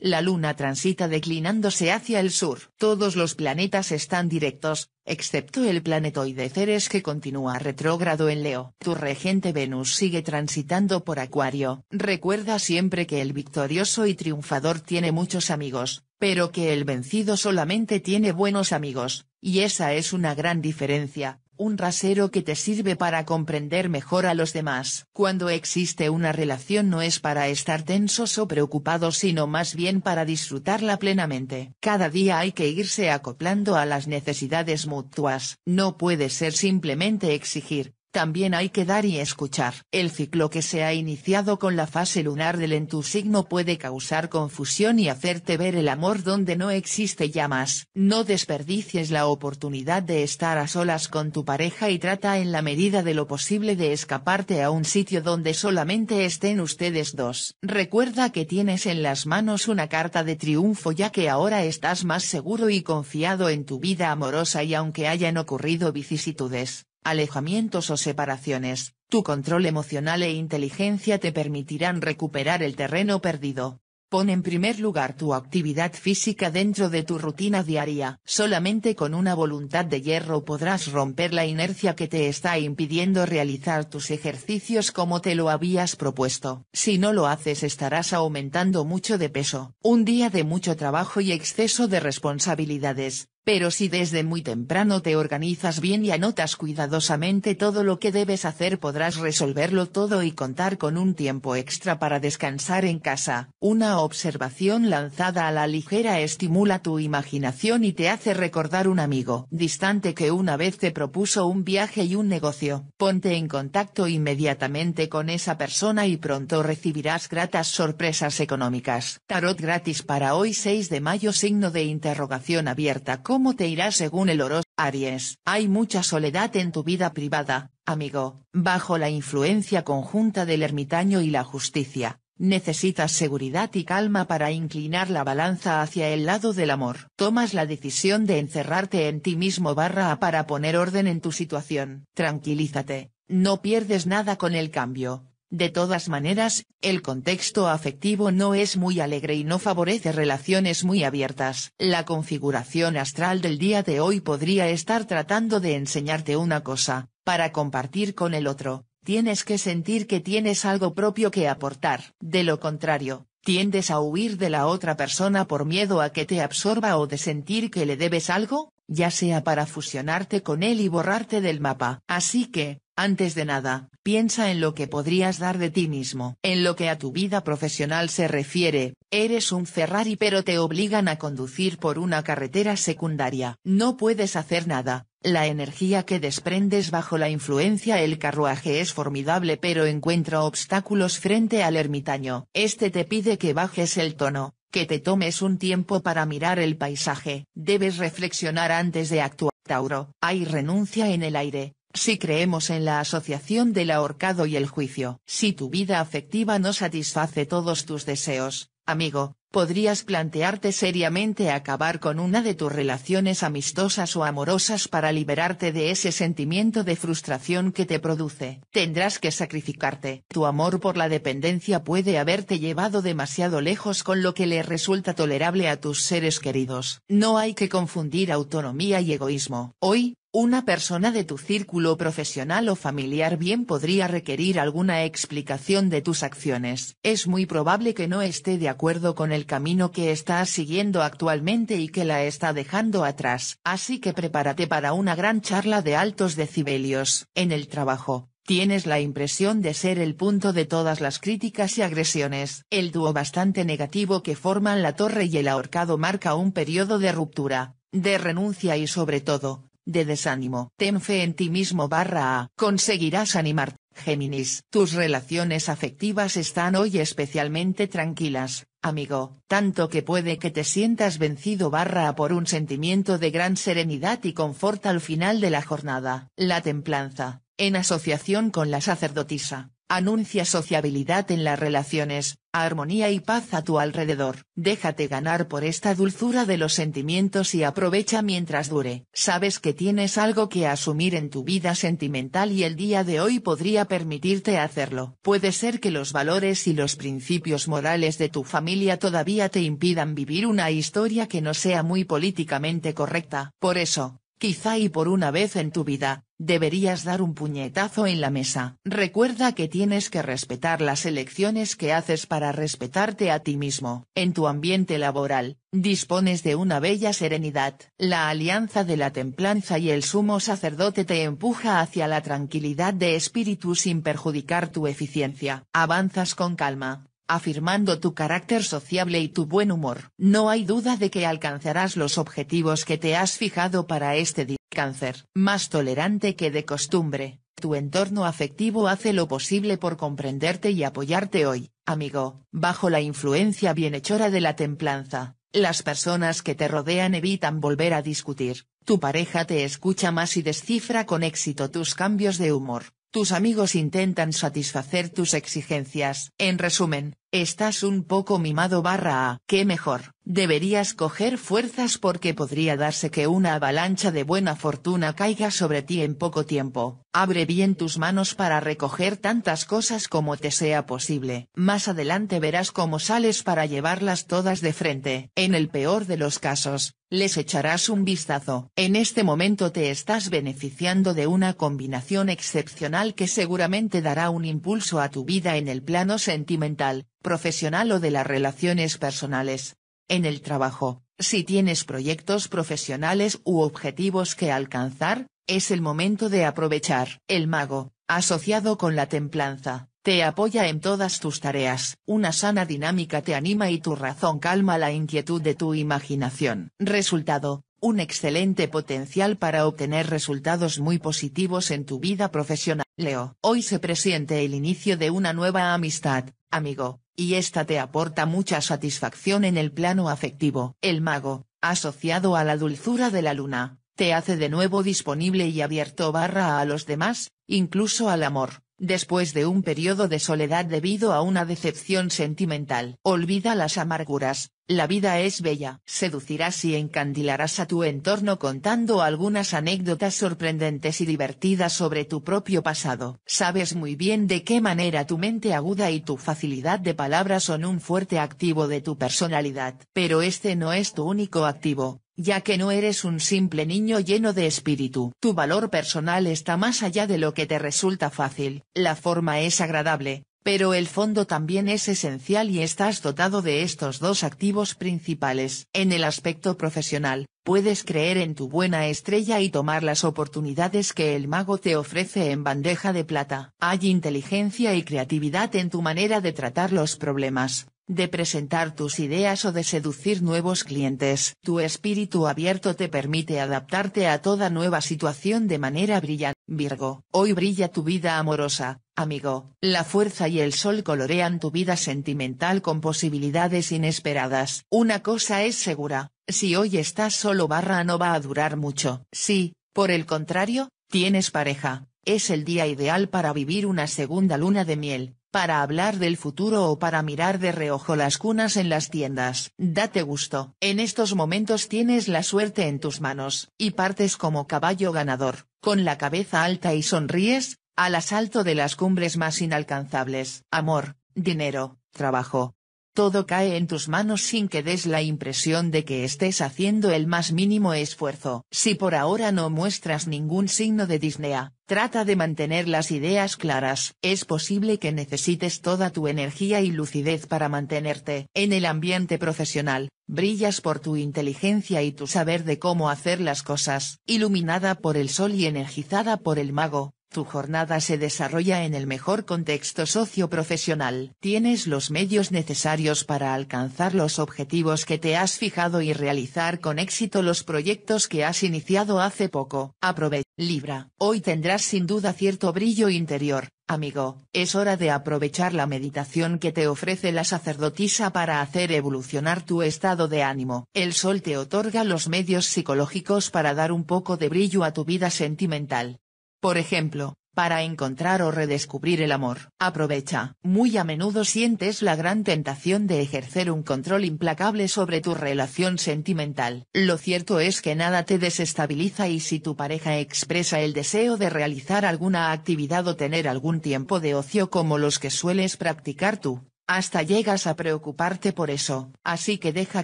La Luna transita declinándose hacia el sur. Todos los planetas están directos, excepto el planetoide Ceres que continúa retrógrado en Leo. Tu regente Venus sigue transitando por Acuario. Recuerda siempre que el victorioso y triunfador tiene muchos amigos, pero que el vencido solamente tiene buenos amigos, y esa es una gran diferencia un rasero que te sirve para comprender mejor a los demás. Cuando existe una relación no es para estar tensos o preocupados sino más bien para disfrutarla plenamente. Cada día hay que irse acoplando a las necesidades mutuas. No puede ser simplemente exigir, también hay que dar y escuchar. El ciclo que se ha iniciado con la fase lunar del en tu signo puede causar confusión y hacerte ver el amor donde no existe ya más. No desperdicies la oportunidad de estar a solas con tu pareja y trata en la medida de lo posible de escaparte a un sitio donde solamente estén ustedes dos. Recuerda que tienes en las manos una carta de triunfo ya que ahora estás más seguro y confiado en tu vida amorosa y aunque hayan ocurrido vicisitudes, alejamientos o separaciones, tu control emocional e inteligencia te permitirán recuperar el terreno perdido. Pon en primer lugar tu actividad física dentro de tu rutina diaria. Solamente con una voluntad de hierro podrás romper la inercia que te está impidiendo realizar tus ejercicios como te lo habías propuesto. Si no lo haces estarás aumentando mucho de peso. Un día de mucho trabajo y exceso de responsabilidades, pero si desde muy temprano te organizas bien y anotas cuidadosamente todo lo que debes hacer podrás resolverlo todo y contar con un tiempo extra para descansar en casa. Una observación lanzada a la ligera estimula tu imaginación y te hace recordar un amigo distante que una vez te propuso un viaje y un negocio. Ponte en contacto inmediatamente con esa persona y pronto recibirás gratas sorpresas económicas. Tarot gratis para hoy 6 de mayo signo de interrogación abierta. ¿Cómo te irá según el oro, Aries, hay mucha soledad en tu vida privada, amigo, bajo la influencia conjunta del ermitaño y la justicia. Necesitas seguridad y calma para inclinar la balanza hacia el lado del amor. Tomas la decisión de encerrarte en ti mismo barra para poner orden en tu situación. Tranquilízate, no pierdes nada con el cambio, de todas maneras, el contexto afectivo no es muy alegre y no favorece relaciones muy abiertas. La configuración astral del día de hoy podría estar tratando de enseñarte una cosa, para compartir con el otro, tienes que sentir que tienes algo propio que aportar. De lo contrario, tiendes a huir de la otra persona por miedo a que te absorba o de sentir que le debes algo, ya sea para fusionarte con él y borrarte del mapa. Así que, antes de nada, piensa en lo que podrías dar de ti mismo. En lo que a tu vida profesional se refiere, eres un Ferrari pero te obligan a conducir por una carretera secundaria. No puedes hacer nada, la energía que desprendes bajo la influencia el carruaje es formidable pero encuentra obstáculos frente al ermitaño. Este te pide que bajes el tono, que te tomes un tiempo para mirar el paisaje. Debes reflexionar antes de actuar. Tauro, hay renuncia en el aire, si creemos en la asociación del ahorcado y el juicio, si tu vida afectiva no satisface todos tus deseos, amigo, podrías plantearte seriamente acabar con una de tus relaciones amistosas o amorosas para liberarte de ese sentimiento de frustración que te produce. Tendrás que sacrificarte. Tu amor por la dependencia puede haberte llevado demasiado lejos con lo que le resulta tolerable a tus seres queridos. No hay que confundir autonomía y egoísmo. Hoy, una persona de tu círculo profesional o familiar bien podría requerir alguna explicación de tus acciones. Es muy probable que no esté de acuerdo con el camino que estás siguiendo actualmente y que la está dejando atrás. Así que prepárate para una gran charla de altos decibelios. En el trabajo, tienes la impresión de ser el punto de todas las críticas y agresiones. El dúo bastante negativo que forman la torre y el ahorcado marca un periodo de ruptura, de renuncia y sobre todo, de desánimo. Ten fe en ti mismo barra A. Conseguirás animar. Géminis, tus relaciones afectivas están hoy especialmente tranquilas, amigo, tanto que puede que te sientas vencido barra por un sentimiento de gran serenidad y confort al final de la jornada. La templanza, en asociación con la sacerdotisa, Anuncia sociabilidad en las relaciones, armonía y paz a tu alrededor. Déjate ganar por esta dulzura de los sentimientos y aprovecha mientras dure. Sabes que tienes algo que asumir en tu vida sentimental y el día de hoy podría permitirte hacerlo. Puede ser que los valores y los principios morales de tu familia todavía te impidan vivir una historia que no sea muy políticamente correcta. Por eso, Quizá y por una vez en tu vida, deberías dar un puñetazo en la mesa. Recuerda que tienes que respetar las elecciones que haces para respetarte a ti mismo. En tu ambiente laboral, dispones de una bella serenidad. La alianza de la templanza y el sumo sacerdote te empuja hacia la tranquilidad de espíritu sin perjudicar tu eficiencia. Avanzas con calma, afirmando tu carácter sociable y tu buen humor. No hay duda de que alcanzarás los objetivos que te has fijado para este día. Cáncer. Más tolerante que de costumbre, tu entorno afectivo hace lo posible por comprenderte y apoyarte hoy, amigo, bajo la influencia bienhechora de la templanza. Las personas que te rodean evitan volver a discutir, tu pareja te escucha más y descifra con éxito tus cambios de humor. Tus amigos intentan satisfacer tus exigencias. En resumen, Estás un poco mimado barra a ¿Qué mejor, deberías coger fuerzas porque podría darse que una avalancha de buena fortuna caiga sobre ti en poco tiempo. Abre bien tus manos para recoger tantas cosas como te sea posible. Más adelante verás cómo sales para llevarlas todas de frente. En el peor de los casos, les echarás un vistazo. En este momento te estás beneficiando de una combinación excepcional que seguramente dará un impulso a tu vida en el plano sentimental, profesional o de las relaciones personales. En el trabajo, si tienes proyectos profesionales u objetivos que alcanzar, es el momento de aprovechar. El mago, asociado con la templanza, te apoya en todas tus tareas. Una sana dinámica te anima y tu razón calma la inquietud de tu imaginación. Resultado, un excelente potencial para obtener resultados muy positivos en tu vida profesional. Leo, hoy se presiente el inicio de una nueva amistad, amigo, y esta te aporta mucha satisfacción en el plano afectivo. El mago, asociado a la dulzura de la luna, te hace de nuevo disponible y abierto barra a los demás, incluso al amor. Después de un periodo de soledad debido a una decepción sentimental, olvida las amarguras, la vida es bella. Seducirás y encandilarás a tu entorno contando algunas anécdotas sorprendentes y divertidas sobre tu propio pasado. Sabes muy bien de qué manera tu mente aguda y tu facilidad de palabras son un fuerte activo de tu personalidad. Pero este no es tu único activo, ya que no eres un simple niño lleno de espíritu. Tu valor personal está más allá de lo que te resulta fácil. La forma es agradable, pero el fondo también es esencial y estás dotado de estos dos activos principales. En el aspecto profesional, puedes creer en tu buena estrella y tomar las oportunidades que el mago te ofrece en bandeja de plata. Hay inteligencia y creatividad en tu manera de tratar los problemas, de presentar tus ideas o de seducir nuevos clientes. Tu espíritu abierto te permite adaptarte a toda nueva situación de manera brillante. Virgo, hoy brilla tu vida amorosa, amigo. La fuerza y el sol colorean tu vida sentimental con posibilidades inesperadas. Una cosa es segura, si hoy estás solo barra no va a durar mucho. Si, por el contrario, tienes pareja, es el día ideal para vivir una segunda luna de miel para hablar del futuro o para mirar de reojo las cunas en las tiendas. Date gusto. En estos momentos tienes la suerte en tus manos, y partes como caballo ganador, con la cabeza alta y sonríes, al asalto de las cumbres más inalcanzables. Amor, dinero, trabajo, todo cae en tus manos sin que des la impresión de que estés haciendo el más mínimo esfuerzo. Si por ahora no muestras ningún signo de disnea, trata de mantener las ideas claras. Es posible que necesites toda tu energía y lucidez para mantenerte en el ambiente profesional. Brillas por tu inteligencia y tu saber de cómo hacer las cosas. Iluminada por el sol y energizada por el mago, tu jornada se desarrolla en el mejor contexto socioprofesional. Tienes los medios necesarios para alcanzar los objetivos que te has fijado y realizar con éxito los proyectos que has iniciado hace poco. Aprovecha. Libra. Hoy tendrás sin duda cierto brillo interior, amigo. Es hora de aprovechar la meditación que te ofrece la sacerdotisa para hacer evolucionar tu estado de ánimo. El sol te otorga los medios psicológicos para dar un poco de brillo a tu vida sentimental por ejemplo, para encontrar o redescubrir el amor. Aprovecha. Muy a menudo sientes la gran tentación de ejercer un control implacable sobre tu relación sentimental. Lo cierto es que nada te desestabiliza y si tu pareja expresa el deseo de realizar alguna actividad o tener algún tiempo de ocio como los que sueles practicar tú, hasta llegas a preocuparte por eso. Así que deja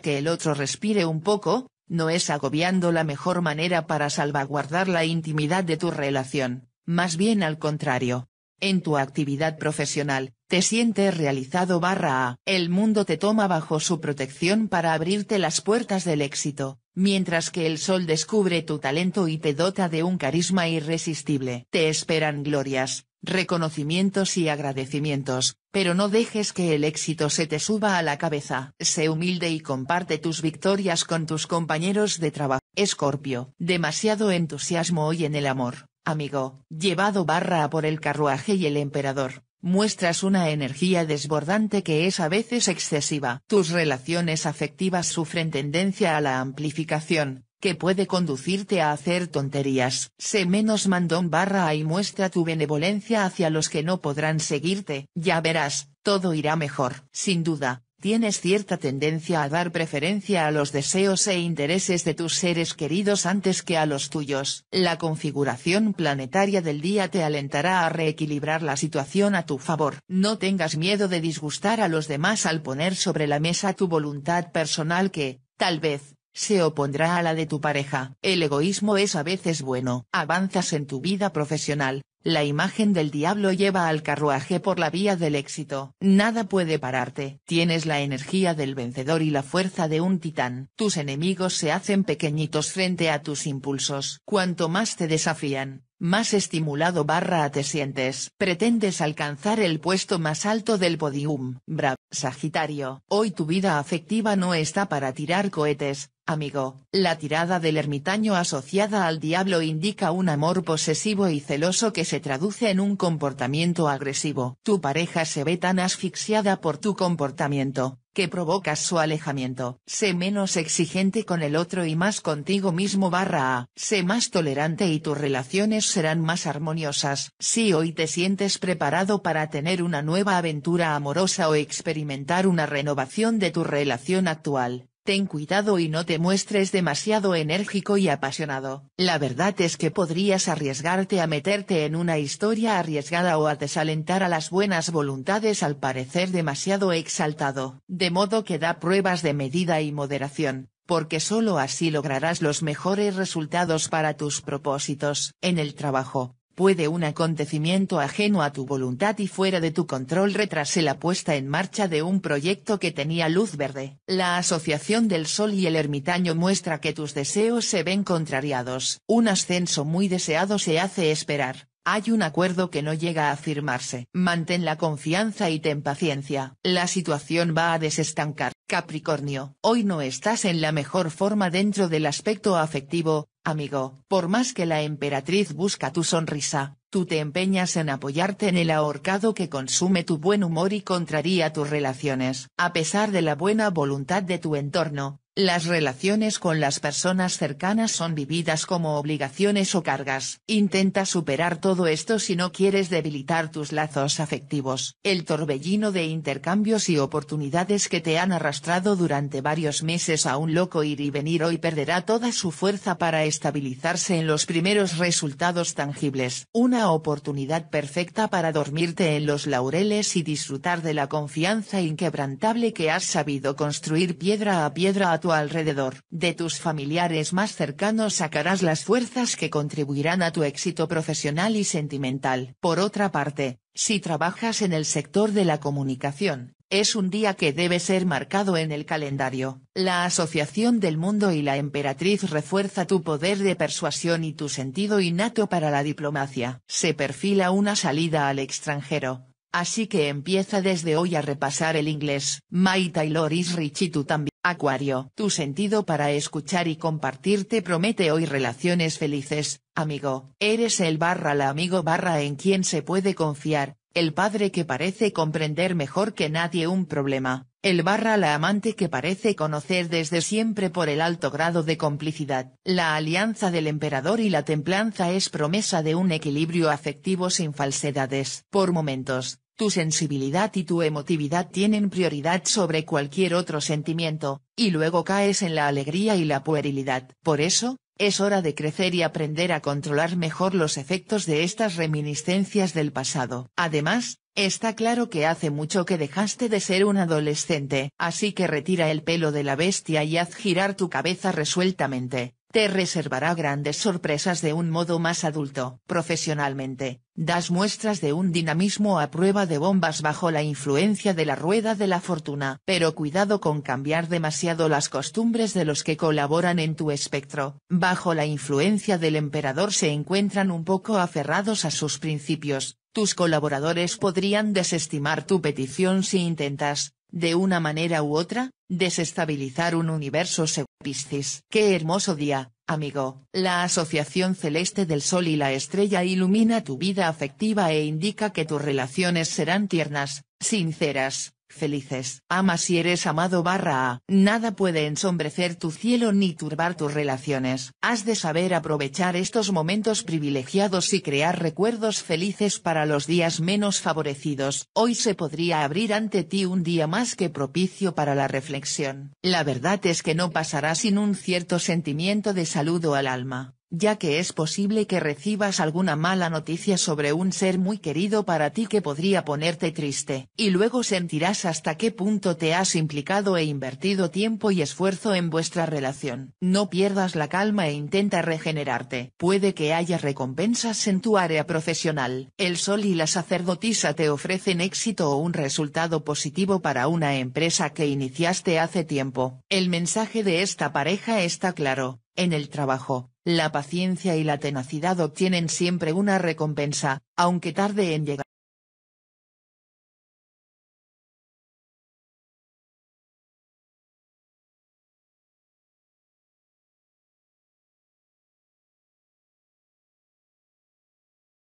que el otro respire un poco, no es agobiando la mejor manera para salvaguardar la intimidad de tu relación, más bien al contrario. En tu actividad profesional, te sientes realizado barra A. El mundo te toma bajo su protección para abrirte las puertas del éxito, mientras que el sol descubre tu talento y te dota de un carisma irresistible. Te esperan glorias, reconocimientos y agradecimientos, pero no dejes que el éxito se te suba a la cabeza. Sé humilde y comparte tus victorias con tus compañeros de trabajo. Escorpio, demasiado entusiasmo hoy en el amor, amigo, llevado barra por el carruaje y el emperador. Muestras una energía desbordante que es a veces excesiva. Tus relaciones afectivas sufren tendencia a la amplificación, que puede conducirte a hacer tonterías. Sé menos mandón barra y muestra tu benevolencia hacia los que no podrán seguirte. Ya verás, todo irá mejor. Sin duda, tienes cierta tendencia a dar preferencia a los deseos e intereses de tus seres queridos antes que a los tuyos. La configuración planetaria del día te alentará a reequilibrar la situación a tu favor. No tengas miedo de disgustar a los demás al poner sobre la mesa tu voluntad personal que, tal vez, se opondrá a la de tu pareja. El egoísmo es a veces bueno. Avanzas en tu vida profesional, la imagen del diablo lleva al carruaje por la vía del éxito. Nada puede pararte. Tienes la energía del vencedor y la fuerza de un titán. Tus enemigos se hacen pequeñitos frente a tus impulsos. Cuanto más te desafían, más estimulado barra te sientes. Pretendes alcanzar el puesto más alto del podium. Bravo, Sagitario. Hoy tu vida afectiva no está para tirar cohetes, Amigo, la tirada del ermitaño asociada al diablo indica un amor posesivo y celoso que se traduce en un comportamiento agresivo. Tu pareja se ve tan asfixiada por tu comportamiento, que provocas su alejamiento. Sé menos exigente con el otro y más contigo mismo barra A. Sé más tolerante y tus relaciones serán más armoniosas. Si hoy te sientes preparado para tener una nueva aventura amorosa o experimentar una renovación de tu relación actual, Ten cuidado y no te muestres demasiado enérgico y apasionado. La verdad es que podrías arriesgarte a meterte en una historia arriesgada o a desalentar a las buenas voluntades al parecer demasiado exaltado. De modo que da pruebas de medida y moderación, porque sólo así lograrás los mejores resultados para tus propósitos. En el trabajo, Puede un acontecimiento ajeno a tu voluntad y fuera de tu control retrase la puesta en marcha de un proyecto que tenía luz verde. La asociación del sol y el ermitaño muestra que tus deseos se ven contrariados. Un ascenso muy deseado se hace esperar. Hay un acuerdo que no llega a firmarse. Mantén la confianza y ten paciencia. La situación va a desestancar. Capricornio, hoy no estás en la mejor forma dentro del aspecto afectivo, amigo. Por más que la emperatriz busca tu sonrisa, tú te empeñas en apoyarte en el ahorcado que consume tu buen humor y contraría tus relaciones. A pesar de la buena voluntad de tu entorno, las relaciones con las personas cercanas son vividas como obligaciones o cargas. Intenta superar todo esto si no quieres debilitar tus lazos afectivos. El torbellino de intercambios y oportunidades que te han arrastrado durante varios meses a un loco ir y venir hoy perderá toda su fuerza para estabilizarse en los primeros resultados tangibles. Una oportunidad perfecta para dormirte en los laureles y disfrutar de la confianza inquebrantable que has sabido construir piedra a piedra a alrededor. De tus familiares más cercanos sacarás las fuerzas que contribuirán a tu éxito profesional y sentimental. Por otra parte, si trabajas en el sector de la comunicación, es un día que debe ser marcado en el calendario. La asociación del mundo y la emperatriz refuerza tu poder de persuasión y tu sentido innato para la diplomacia. Se perfila una salida al extranjero, así que empieza desde hoy a repasar el inglés. My Taylor is y tú también. Acuario, tu sentido para escuchar y compartir te promete hoy relaciones felices, amigo, eres el barra la amigo barra en quien se puede confiar, el padre que parece comprender mejor que nadie un problema, el barra la amante que parece conocer desde siempre por el alto grado de complicidad. La alianza del emperador y la templanza es promesa de un equilibrio afectivo sin falsedades. Por momentos, tu sensibilidad y tu emotividad tienen prioridad sobre cualquier otro sentimiento, y luego caes en la alegría y la puerilidad. Por eso, es hora de crecer y aprender a controlar mejor los efectos de estas reminiscencias del pasado. Además, está claro que hace mucho que dejaste de ser un adolescente, así que retira el pelo de la bestia y haz girar tu cabeza resueltamente, te reservará grandes sorpresas de un modo más adulto. Profesionalmente, das muestras de un dinamismo a prueba de bombas bajo la influencia de la rueda de la fortuna. Pero cuidado con cambiar demasiado las costumbres de los que colaboran en tu espectro. Bajo la influencia del emperador se encuentran un poco aferrados a sus principios. Tus colaboradores podrían desestimar tu petición si intentas, de una manera u otra, desestabilizar un universo según Piscis. ¡Qué hermoso día, amigo! La asociación celeste del Sol y la estrella ilumina tu vida afectiva e indica que tus relaciones serán tiernas, sinceras, Felices. Ama si eres amado barra A. Nada puede ensombrecer tu cielo ni turbar tus relaciones. Has de saber aprovechar estos momentos privilegiados y crear recuerdos felices para los días menos favorecidos. Hoy se podría abrir ante ti un día más que propicio para la reflexión. La verdad es que no pasará sin un cierto sentimiento de saludo al alma ya que es posible que recibas alguna mala noticia sobre un ser muy querido para ti que podría ponerte triste, y luego sentirás hasta qué punto te has implicado e invertido tiempo y esfuerzo en vuestra relación. No pierdas la calma e intenta regenerarte. Puede que haya recompensas en tu área profesional. El sol y la sacerdotisa te ofrecen éxito o un resultado positivo para una empresa que iniciaste hace tiempo. El mensaje de esta pareja está claro, en el trabajo, la paciencia y la tenacidad obtienen siempre una recompensa, aunque tarde en llegar.